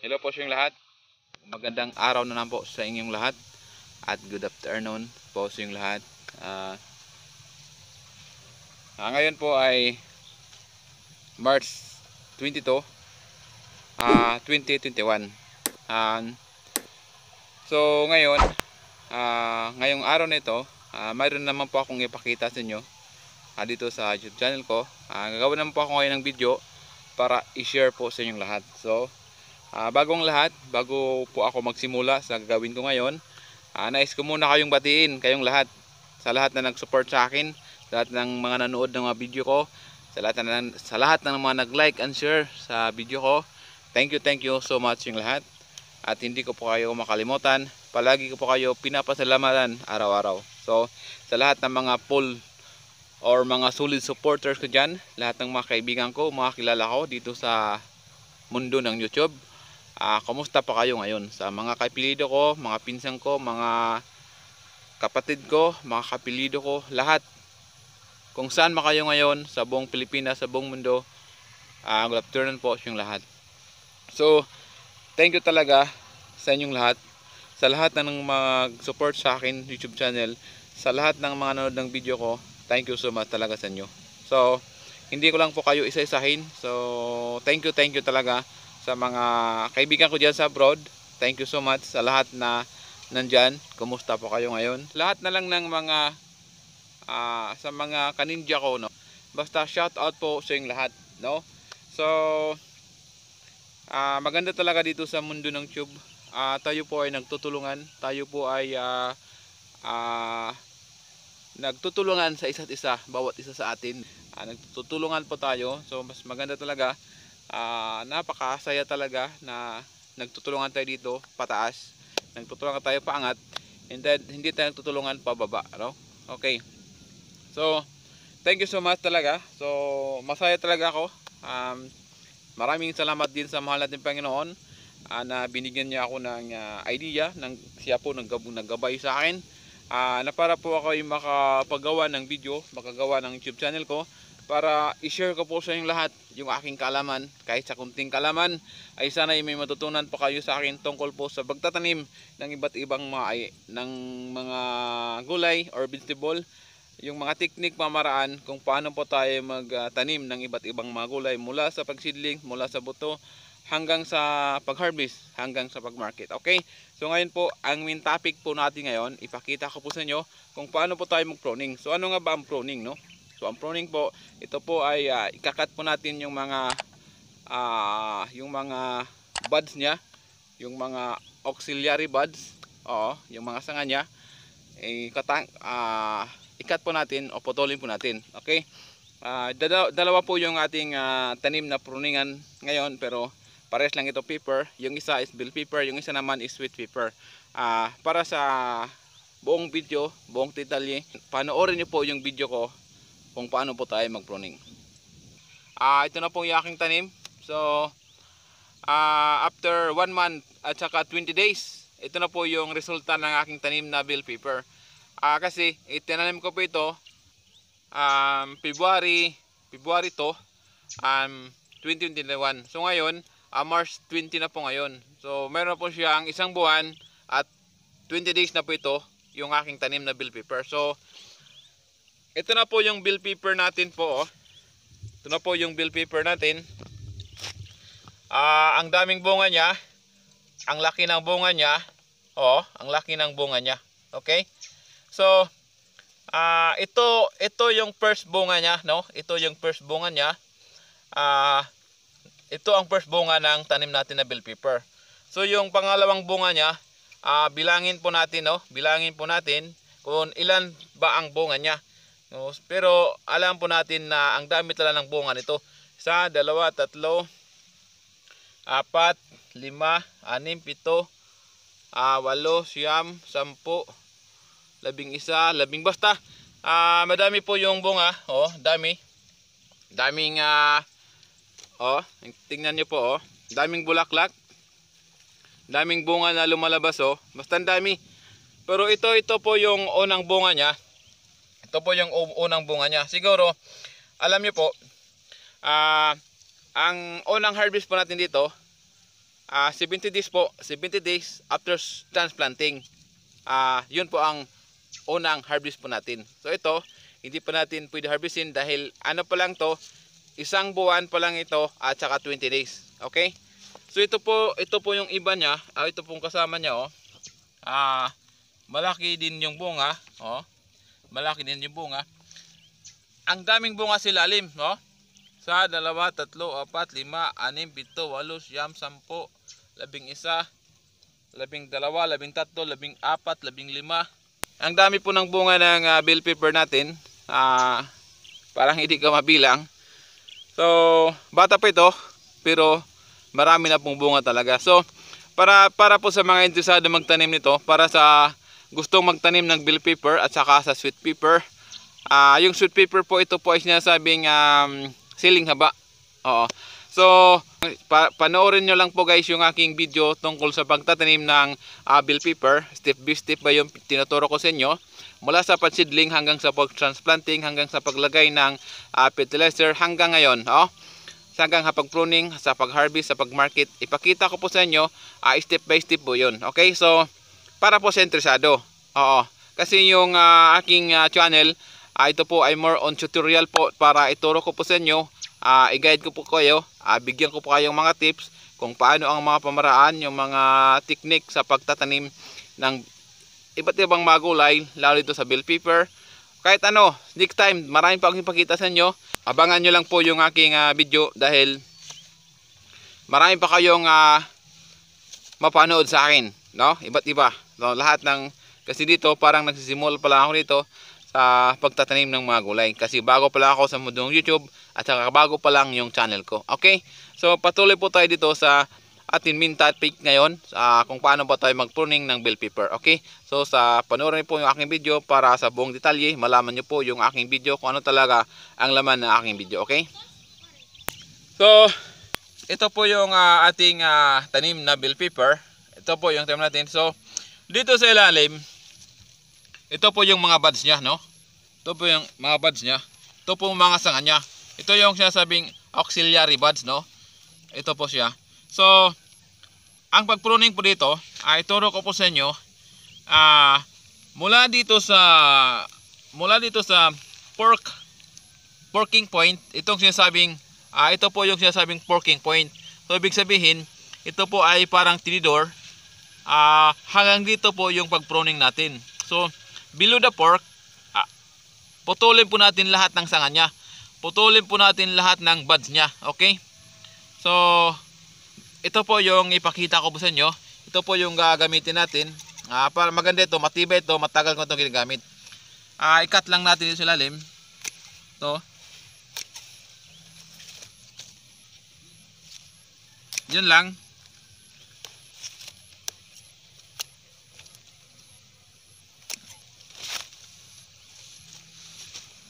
Hello po sa inyong lahat. Magandang araw na po sa inyong lahat. At good afternoon po sa inyong lahat. Uh, uh, ngayon po ay March 22, uh, 2021. Uh, so ngayon, uh, ngayong araw na ito, uh, mayroon naman po akong ipakita sa inyo uh, dito sa YouTube channel ko. Uh, gagawin naman po ako ngayon ng video para i-share po sa inyong lahat. So, Uh, bagong lahat, bago po ako magsimula sa gagawin ko ngayon, uh, nais ko muna kayong batiin, kayong lahat, sa lahat na nag-support sa akin, sa lahat ng mga nanood ng mga video ko, sa lahat, na, sa lahat ng mga nag-like and share sa video ko. Thank you, thank you so much yung lahat. At hindi ko po kayo makalimutan, palagi ko po kayo pinapasalamatan araw-araw. So, sa lahat ng mga poll or mga solid supporters ko dyan, lahat ng mga kaibigan ko, mga kilala ko dito sa mundo ng YouTube, uh, kumusta pa kayo ngayon sa mga kapilido ko, mga pinsan ko, mga kapatid ko, mga kapilido ko, lahat. Kung saan ma kayo ngayon sa buong Pilipinas, sa buong mundo, uh, good afternoon po sa inyong lahat. So, thank you talaga sa inyong lahat, sa lahat na ng mag-support sa akin YouTube channel, sa lahat ng mga nanood ng video ko, thank you so much talaga sa inyo. So, hindi ko lang po kayo isa-isahin. So, thank you, thank you talaga sa mga kaibigan ko dyan sa abroad. Thank you so much sa lahat na nandyan. Kumusta po kayo ngayon? Lahat na lang ng mga uh, sa mga kaninja ko, no? Basta shout out po sa yung lahat, no? So, uh, maganda talaga dito sa mundo ng tube. Uh, tayo po ay nagtutulungan. Tayo po ay uh, uh, nagtutulungan sa isa't isa, bawat isa sa atin. Uh, nagtutulungan po tayo. So, mas maganda talaga uh, napakasaya talaga na nagtutulungan tayo dito pataas nagtutulungan tayo paangat and then hindi tayo nagtutulungan pababa no? okay so thank you so much talaga so masaya talaga ako um, maraming salamat din sa mahal natin Panginoon uh, na binigyan niya ako ng uh, idea ng siya po naggab naggabay sa akin uh, na para po ako ay makapagawa ng video makagawa ng youtube channel ko para i-share ko po sa inyong lahat yung aking kalaman. Kahit sa kunting kalaman ay sana ay may matutunan po kayo sa akin tungkol po sa pagtatanim ng iba't ibang mga, ay, ng mga gulay or vegetable. Yung mga teknik pamaraan kung paano po tayo magtanim ng iba't ibang mga gulay mula sa pagsidling, mula sa buto hanggang sa pagharvest, hanggang sa pagmarket. Okay? So ngayon po, ang main topic po natin ngayon, ipakita ko po sa inyo kung paano po tayo mag-pruning. So ano nga ba ang pruning, no? So ang pruning po, ito po ay uh, ikakat po natin yung mga uh, yung mga buds niya, yung mga auxiliary buds, oo, yung mga sanga niya. Ikatang uh, ikat po natin o putulin po natin. Okay? Uh, dalawa, po yung ating uh, tanim na pruningan ngayon pero pares lang ito pepper Yung isa is bell pepper, yung isa naman is sweet pepper Uh, para sa buong video, buong detalye, panoorin niyo po yung video ko kung paano po tayo magpruning. Ah Uh, ito na po yung aking tanim. So, uh, after 1 month at saka 20 days, ito na po yung resulta ng aking tanim na bell pepper. Uh, kasi itinanim ko po ito um, February, February to um, 2021. So ngayon, uh, March 20 na po ngayon. So meron na po siyang isang buwan at 20 days na po ito yung aking tanim na bell pepper. So ito na po yung bill paper natin po oh. ito na po yung bill paper natin uh, ang daming bunga niya ang laki ng bunga niya oh, ang laki ng bunga niya okay so uh, ito ito yung first bunga niya no ito yung first bunga niya uh, ito ang first bunga ng tanim natin na bill paper so yung pangalawang bunga niya uh, bilangin po natin no bilangin po natin kung ilan ba ang bunga niya No? Pero alam po natin na ang dami talaga ng bunga nito. Sa 2, 3, 4, 5, 6, 7, 8, 9, 10, 11, 12. isa, basta. Uh, madami po yung bunga. Oh, dami. Daming, uh, oh, tingnan niyo po, oh. Daming bulaklak. Daming bunga na lumalabas, oh. Basta dami. Pero ito, ito po yung unang bunga niya. Ito po yung unang bunga niya. Siguro, alam niyo po, ah, uh, ang unang harvest po natin dito, uh, ah, 70 days po, 70 days after transplanting. Uh, yun po ang unang harvest po natin. So ito, hindi pa natin pwede harvestin dahil ano pa lang to, isang buwan pa lang ito at saka 20 days. Okay? So ito po, ito po yung iba niya, uh, ito pong kasama niya oh. Ah, uh, malaki din yung bunga, oh malaki din yung bunga ang daming bunga sa ilalim no? sa dalawa, tatlo, apat, lima, anim, pito, walo, siyam, sampo labing isa labing dalawa, labing tatlo, labing apat, labing lima ang dami po ng bunga ng uh, ah, bell pepper natin uh, parang hindi ka mabilang so bata pa ito pero marami na pong bunga talaga so para para po sa mga interesado magtanim nito para sa gustong magtanim ng bell pepper at saka sa sweet pepper uh, yung sweet pepper po ito po ay sinasabing um, siling haba oo so pa panoorin nyo lang po guys yung aking video tungkol sa pagtatanim ng uh, bell pepper step by step ba yung tinuturo ko sa inyo mula sa pansidling hanggang sa pagtransplanting hanggang sa paglagay ng uh, fertilizer hanggang ngayon oh hanggang sa pag-pruning, sa pag-harvest, sa pag-market. Ipakita ko po sa inyo, uh, step by step po yun. Okay, so para po sa interesado. Oo. Kasi yung uh, aking uh, channel, uh, ito po ay more on tutorial po para ituro ko po sa inyo, uh, i-guide ko po kayo, uh, bigyan ko po kayong mga tips kung paano ang mga pamaraan, yung mga technique sa pagtatanim ng iba't ibang magulay, lalo dito sa bill pepper. Kahit ano, next time, marami pa akong ipakita sa inyo. Abangan nyo lang po yung aking uh, video dahil marami pa kayong uh, mapanood sa akin no iba't iba no lahat ng kasi dito parang nagsisimula pala ako dito sa pagtatanim ng mga gulay kasi bago pala ako sa mundong YouTube at saka bago pa lang yung channel ko okay so patuloy po tayo dito sa atin main topic ngayon uh, kung paano ba tayo mag-pruning ng bell pepper. Okay? So sa panoorin po yung aking video para sa buong detalye, malaman niyo po yung aking video kung ano talaga ang laman ng aking video. Okay? So ito po yung uh, ating uh, tanim na bell pepper. Ito po yung time natin. So, dito sa ilalim, ito po yung mga buds niya, no? Ito po yung mga buds niya. Ito po yung mga sanga niya. Ito yung sinasabing auxiliary buds, no? Ito po siya. So, ang pagpruning po dito, ay ah, ituro ko po sa inyo, ah, uh, mula dito sa, mula dito sa pork, porking point, itong sinasabing, uh, ito po yung sinasabing porking point. So, ibig sabihin, ito po ay parang tinidor uh, hanggang dito po yung pagproning natin. So, below the pork, uh, ah, putulin po natin lahat ng sanga niya. Putulin po natin lahat ng buds niya. Okay? So, ito po yung ipakita ko po sa inyo. Ito po yung gagamitin natin. Uh, para maganda ito, matibay ito, matagal ko itong ginagamit. Uh, ikat lang natin ito sa lalim. Ito. Yun lang.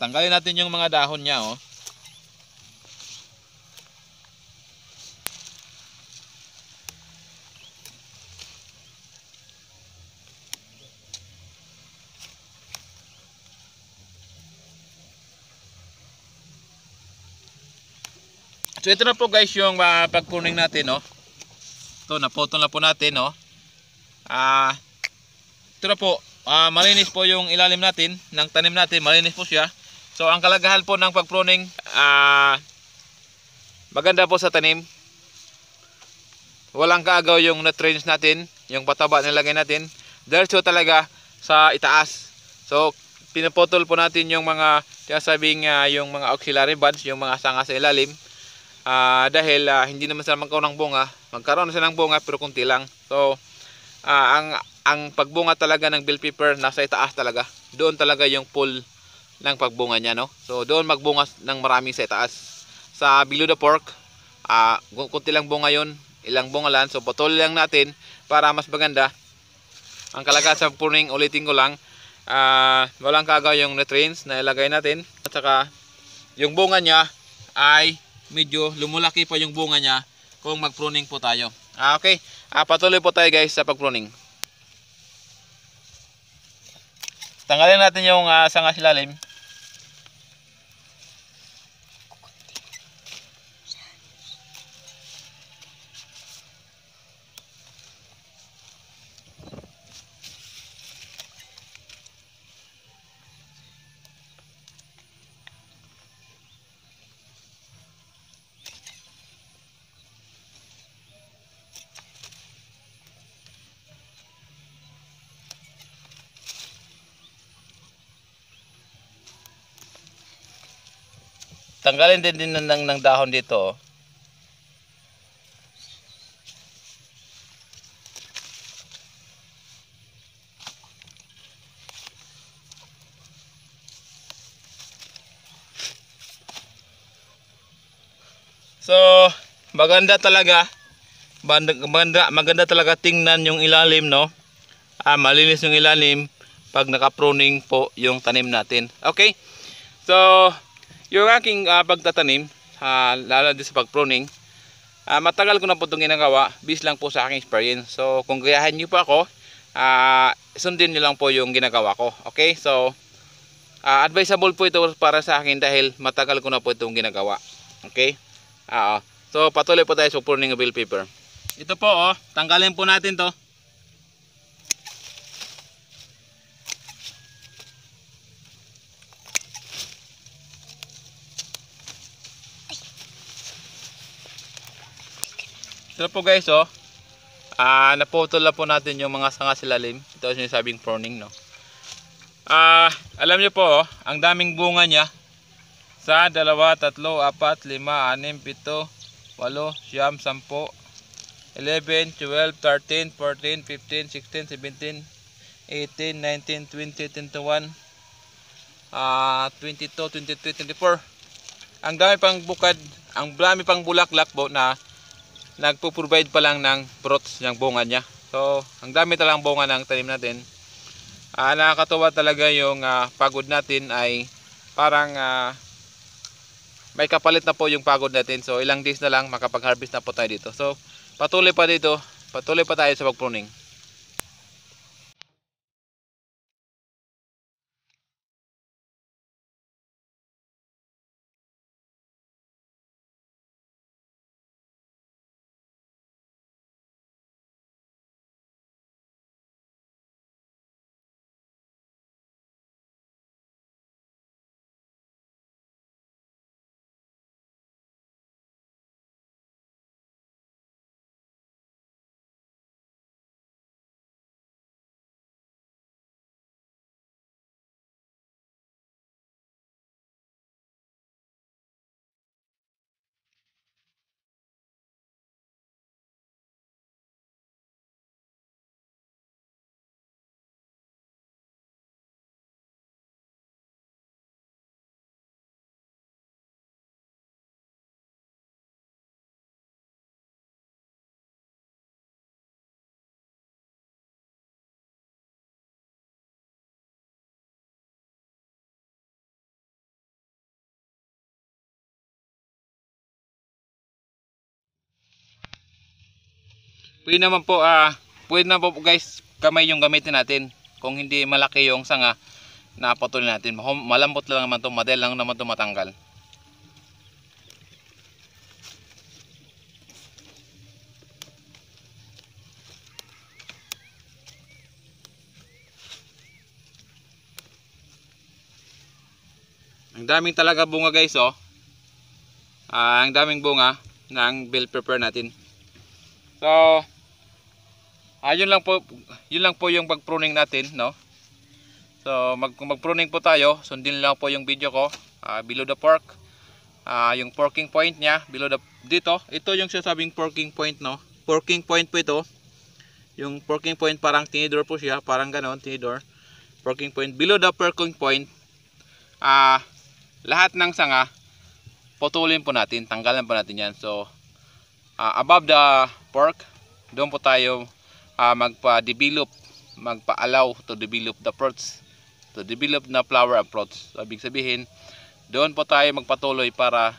Tanggalin natin yung mga dahon niya, oh. So ito na po guys yung uh, ah, pagpruning natin, no. Oh. Ito napotol na po natin, no. Oh. Ah uh, ito na po, uh, malinis po yung ilalim natin ng tanim natin, malinis po siya. So ang kalagahan po ng pagpruning uh, maganda po sa tanim. Walang kaagaw yung nut-range natin, yung pataba nilagay natin. Diretso talaga sa itaas. So pinaputol po natin yung mga sinasabing uh, ah, yung mga auxiliary buds, yung mga sanga sa ilalim. Uh, dahil uh, hindi naman sila magkaroon ng bunga. Magkaroon sila ng bunga pero kunti lang. So uh, ang ang pagbunga talaga ng bell pepper nasa itaas talaga. Doon talaga yung full ng pagbunga niya no. So doon magbunga ng maraming sa taas. Sa Biluda Pork, uh, ah, kunti lang bunga 'yon, ilang bunga lang. So putol lang natin para mas maganda. Ang kalagasan po pruning ulitin ko lang, ah uh, walang kagaw yung nutrients na ilagay natin. At saka yung bunga niya ay medyo lumulaki pa yung bunga niya kung magpruning po tayo. Ah, okay, ah, patuloy po tayo guys sa pagpruning. pruning Tanggalin natin yung uh, sanga silalim. Tanggalin din din ng, ng, dahon dito. Oh. So, maganda talaga. Maganda, maganda talaga tingnan yung ilalim, no? Ah, malinis yung ilalim pag naka-pruning po yung tanim natin. Okay? So, yung aking uh, pagtatanim uh, lalo din sa pagpruning uh, matagal ko na po itong ginagawa based lang po sa aking experience so kung gayahin nyo pa ako uh, sundin nyo lang po yung ginagawa ko okay so uh, advisable po ito para sa akin dahil matagal ko na po itong ginagawa okay uh, so patuloy po tayo sa pruning of bill paper ito po oh tanggalin po natin to Ito po guys, oh. Ah, naputol na po natin yung mga sanga silalim. Ito yung sinasabing pruning, no. Ah, alam niyo po, oh, ang daming bunga niya. Sa 2, 3, 4, 5, 6, 7, 8, siyam, 10, 11, 12, 13, 14, 15, 16, 17, 18, 19, 20, 21, ah, 22, 23, 24. Ang dami pang bukad, ang dami pang bulaklak po na nagpo-provide pa lang ng broth ng bunga niya. So, ang dami talang bunga ng tanim natin. Uh, ah, nakakatawa talaga yung uh, pagod natin ay parang uh, may kapalit na po yung pagod natin. So, ilang days na lang makapag-harvest na po tayo dito. So, patuloy pa dito, patuloy pa tayo sa pag-pruning. Pwede naman po, ah, pwede na po guys, kamay yung gamitin natin. Kung hindi malaki yung sanga, na napatulin natin. Malambot lang naman to, madel lang naman to matanggal. Ang daming talaga bunga guys oh. Uh, ang daming bunga ng bell pepper natin. So, ayun ah, lang po yun lang po yung pagpruning natin no so mag magpruning po tayo sundin lang po yung video ko uh, below the fork uh, yung forking point niya below the dito ito yung sasabing forking point no forking point po ito yung forking point parang tinidor po siya parang ganon tinidor forking point below the forking point uh, lahat ng sanga putulin po natin tanggalan po natin yan so uh, above the fork doon po tayo uh, magpa-develop, magpa-allow to develop the fruits, to develop na flower and fruits. So, ibig sabihin, doon po tayo magpatuloy para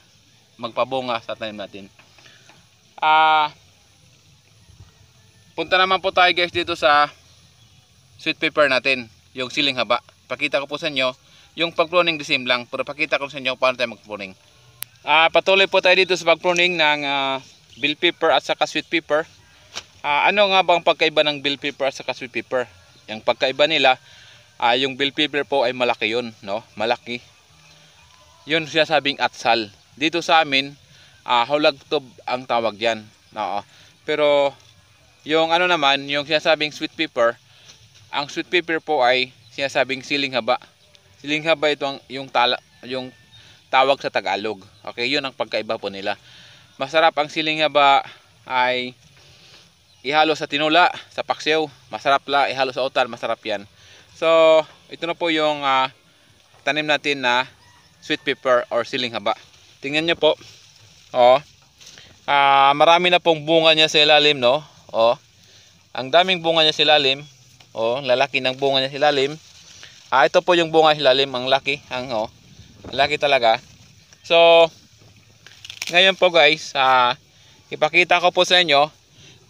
magpabunga sa tanim natin. Ah, uh, punta naman po tayo guys dito sa sweet pepper natin, yung siling haba. Pakita ko po sa inyo, yung pag-pruning the same lang, pero pakita ko sa inyo paano tayo mag-pruning. Ah, uh, patuloy po tayo dito sa pag-pruning ng uh, ah, bell pepper at saka sweet pepper. Uh, ano nga ba ang pagkaiba ng bill paper sa saka sweet paper? Yung pagkaiba nila, uh, yung bill paper po ay malaki yun, no? Malaki. Yun sinasabing atsal. Dito sa amin, uh, hulagtob ang tawag yan. No? Pero, yung ano naman, yung sinasabing sweet paper, ang sweet paper po ay sinasabing siling haba. Siling haba ito ang, yung, tala, yung tawag sa Tagalog. Okay, yun ang pagkaiba po nila. Masarap ang siling haba ay ihalo sa tinula, sa paksiw, masarap la, ihalo sa utal, masarap yan. So, ito na po yung uh, tanim natin na sweet pepper or siling haba. Tingnan nyo po. Oh. Uh, marami na pong bunga niya sa ilalim, no? Oh. Ang daming bunga niya sa ilalim. Oh, lalaki ng bunga niya sa ilalim. Ah, ito po yung bunga sa ilalim, ang laki, ang oh. Laki talaga. So, ngayon po guys, ah, uh, ipakita ko po sa inyo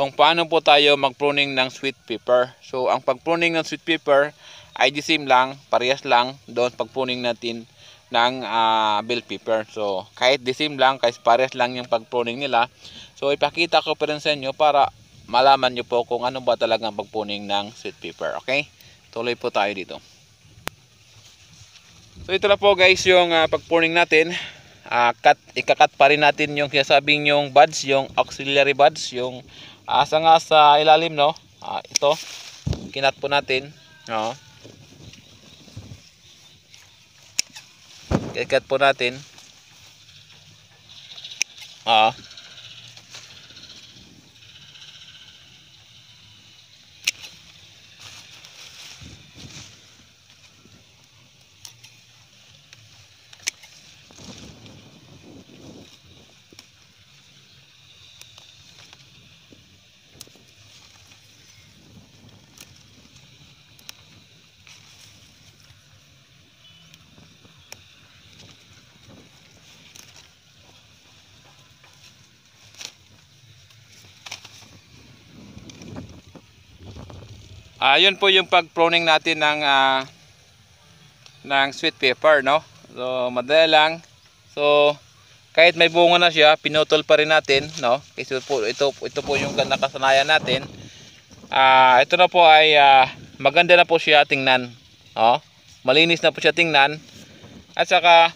kung paano po tayo magpruning ng sweet pepper. So, ang pagpruning ng sweet pepper ay the same lang, parehas lang doon pagpruning natin ng uh, bell pepper. So, kahit the same lang, kahit parehas lang yung pagpruning nila. So, ipakita ko pa rin sa inyo para malaman nyo po kung ano ba talaga ang pagpruning ng sweet pepper. Okay? Tuloy po tayo dito. So, ito na po guys yung uh, pagpruning natin uh, cut, ikakat pa rin natin yung sabing yung buds, yung auxiliary buds, yung asa nga sa ilalim no ah, ito kinat po natin no kikat po natin ah Ayun ah, uh, po yung pag-pruning natin ng uh, ng sweet pepper, no? So, madali lang. So, kahit may bunga na siya, pinutol pa rin natin, no? Kasi po ito ito po yung nakasanayan natin. Ah, uh, ito na po ay uh, maganda na po siya tingnan. No? malinis na po siya tingnan. At saka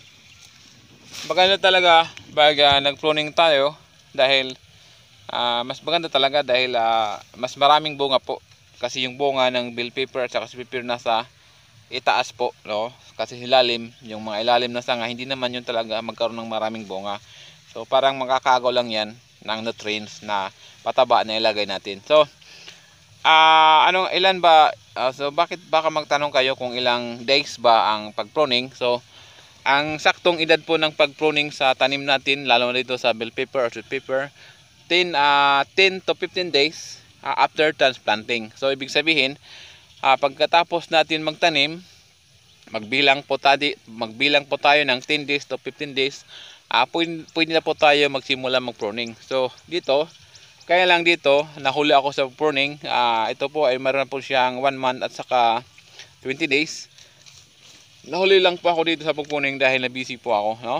maganda talaga pag uh, nag-pruning tayo dahil uh, mas maganda talaga dahil uh, mas maraming bunga po kasi yung bunga ng bell pepper at saka sweet nasa itaas po no kasi ilalim yung mga ilalim na sanga hindi naman yun talaga magkaroon ng maraming bunga so parang makakagaw lang yan ng nutrients na pataba na ilagay natin so uh, anong ilan ba uh, so bakit baka magtanong kayo kung ilang days ba ang pagpruning so ang saktong edad po ng pagpruning sa tanim natin lalo na dito sa bell pepper or sweet pepper 10 uh, 10 to 15 days uh, after transplanting. So ibig sabihin, uh, pagkatapos natin magtanim, magbilang po tayo, magbilang po tayo ng 10 days to 15 days, uh, pwede, pwede na po tayo magsimula magpruning. So dito, kaya lang dito, nahuli ako sa pruning. Uh, ito po ay meron po siyang 1 month at saka 20 days. Nahuli lang po ako dito sa pruning dahil na busy po ako, no?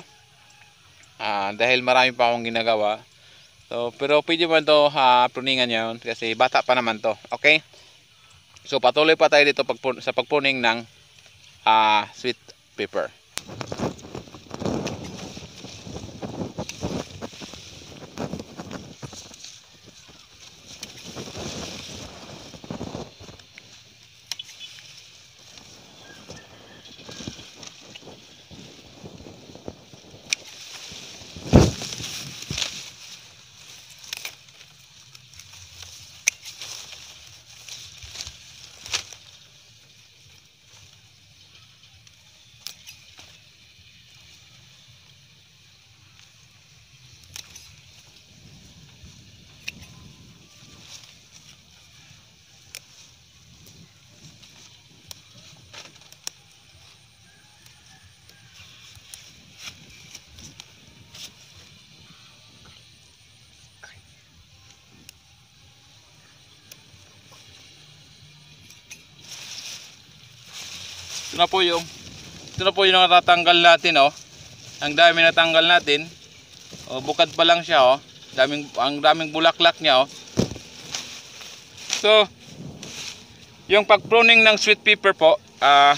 Uh, dahil marami pa akong ginagawa. So, pero pwede man to ha, pruningan yun kasi bata pa naman to. Okay? So, patuloy pa tayo dito pag, sa pagpruning ng uh, sweet pepper. ito na po yung ito na po yung natatanggal natin oh ang dami natanggal natin oh, bukad pa lang siya oh daming, ang daming bulaklak niya oh so yung pagpruning ng sweet pepper po ah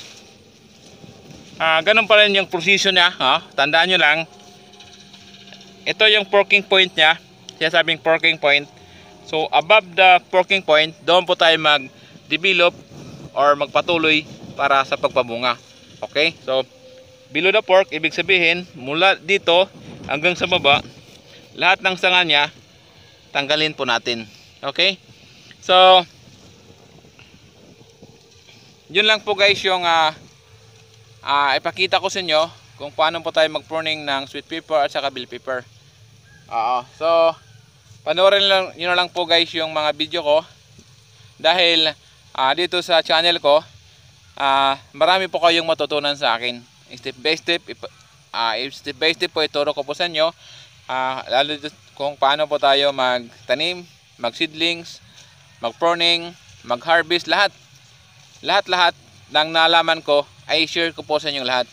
uh, uh, ganun pa rin yung proseso niya oh, tandaan nyo lang ito yung forking point niya sinasabing forking point so above the forking point doon po tayo mag develop or magpatuloy para sa pagpabunga. Okay? So, below the pork, ibig sabihin, mula dito hanggang sa baba, lahat ng sanga niya, tanggalin po natin. Okay? So, yun lang po guys yung uh, uh, ipakita ko sa inyo kung paano po tayo mag-pruning ng sweet pepper at saka bell pepper. Oo. So, panoorin lang, yun lang po guys yung mga video ko. Dahil uh, dito sa channel ko, Uh, marami po kayong matutunan sa akin. Step by step, uh, step by step po ituro ko po sa inyo. Uh, lalo kung paano po tayo magtanim, mag-seedlings, mag-pruning, mag-harvest, lahat. Lahat-lahat ng nalaman ko ay share ko po sa inyo lahat.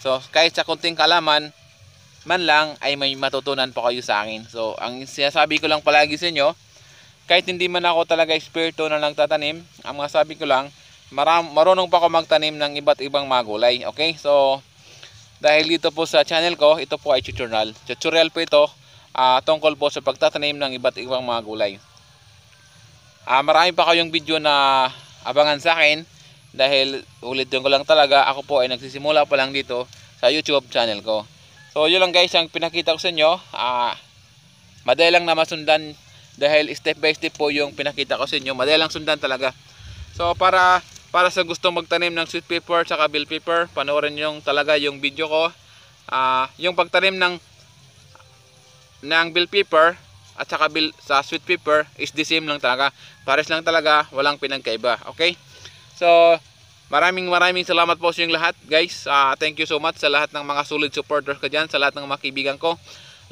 So kahit sa kunting kalaman, man lang ay may matutunan po kayo sa akin. So ang sinasabi ko lang palagi sa inyo, kahit hindi man ako talaga eksperto na nagtatanim, ang masabi ko lang, maram, marunong pa ako magtanim ng iba't ibang magulay. Okay? So, dahil dito po sa channel ko, ito po ay tutorial. Tutorial po ito uh, tungkol po sa pagtatanim ng iba't ibang mga gulay. Uh, marami pa kayong video na abangan sa akin dahil ulit yun ko lang talaga ako po ay nagsisimula pa lang dito sa YouTube channel ko. So yun lang guys ang pinakita ko sa inyo. Uh, madali lang na masundan dahil step by step po yung pinakita ko sa inyo. Madali lang sundan talaga. So para para sa gustong magtanim ng sweet pepper at bell pepper, panoorin niyo talaga yung video ko. Uh, yung pagtanim ng ng bell pepper at saka bill, sa sweet pepper is the same lang talaga. Pares lang talaga, walang pinagkaiba. Okay? So, maraming maraming salamat po sa inyong lahat, guys. Uh, thank you so much sa lahat ng mga solid supporters ko diyan, sa lahat ng mga kaibigan ko,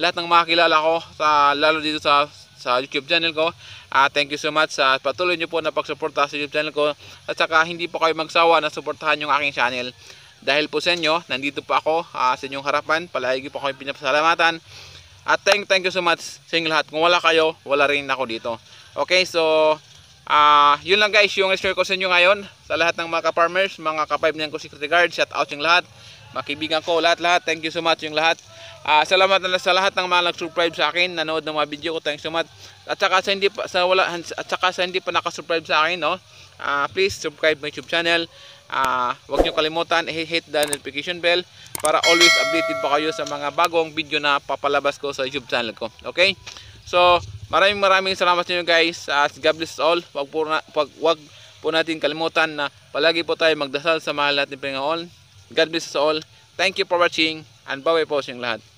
lahat ng mga kilala ko, sa, lalo dito sa sa YouTube channel ko. Uh, thank you so much sa patuloy nyo po na pagsuporta sa YouTube channel ko. At saka hindi po kayo magsawa na suportahan yung aking channel. Dahil po sa inyo, nandito po ako uh, sa inyong harapan. Palagi po kayo pinapasalamatan. At thank, thank you so much sa inyong lahat. Kung wala kayo, wala rin ako dito. Okay, so uh, yun lang guys yung share ko sa inyo ngayon. Sa lahat ng mga ka-farmers, mga ka-5 niyan ko security guard, shout out yung lahat. Makibigan ko lahat-lahat. Thank you so much yung lahat. Uh, salamat na sa lahat ng mga nag-subscribe sa akin, nanood ng mga video ko. Thanks so much. At saka sa hindi pa sa wala at saka sa hindi pa naka-subscribe sa akin, no? Uh, please subscribe my YouTube channel. Uh, ah, wag niyo kalimutan i-hit the notification bell para always updated pa kayo sa mga bagong video na papalabas ko sa YouTube channel ko. Okay? So, maraming maraming salamat sa inyo guys. At God bless all. Huwag po, na, wag, wag po natin kalimutan na palagi po tayo magdasal sa mahal natin Panginoon. God bless us all. Thank you for watching and bye-bye po sa lahat.